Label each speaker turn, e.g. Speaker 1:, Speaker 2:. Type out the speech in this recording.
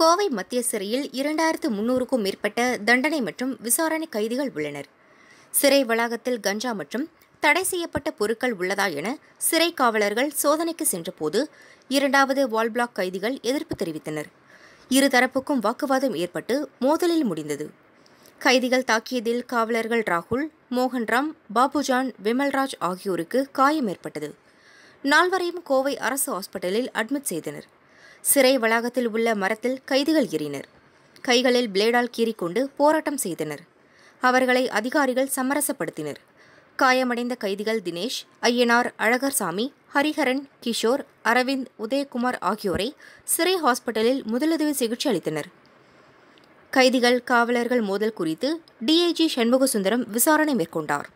Speaker 1: கோவை மத்திய சிறையில் இரண்டாயிரத்து முன்னூறுக்கும் மேற்பட்ட தண்டனை மற்றும் விசாரணை கைதிகள் உள்ளனர் சிறை வளாகத்தில் கஞ்சா மற்றும் தடை செய்யப்பட்ட பொருட்கள் உள்ளதா என சிறை காவலர்கள் சோதனைக்கு சென்றபோது இரண்டாவது வால் பிளாக் கைதிகள் எதிர்ப்பு தெரிவித்தனர் இருதரப்புக்கும் வாக்குவாதம் ஏற்பட்டு மோதலில் முடிந்தது கைதிகள் தாக்கியதில் காவலர்கள் ராகுல் மோகன்ராம் பாபுஜான் விமல்ராஜ் ஆகியோருக்கு காயம் ஏற்பட்டது நால்வரையும் கோவை அரசு ஹாஸ்பிட்டலில் அட்மிட் செய்தனர் சிறை வளாகத்தில் உள்ள மரத்தில் கைதிகள் ஏறினர் கைகளில் பிளேடால் கீறிக்கொண்டு போராட்டம் செய்தனர் அவர்களை அதிகாரிகள் சமரசப்படுத்தினர் காயமடைந்த கைதிகள் தினேஷ் ஐயனார் அழகர்சாமி ஹரிஹரன் கிஷோர் அரவிந்த் உதயகுமார் ஆகியோரை சிறை ஹாஸ்பிட்டலில் முதலுதவி சிகிச்சை அளித்தனர் கைதிகள் காவலர்கள் மோதல் குறித்து டிஐஜி சண்முகசுந்தரம் விசாரணை மேற்கொண்டார்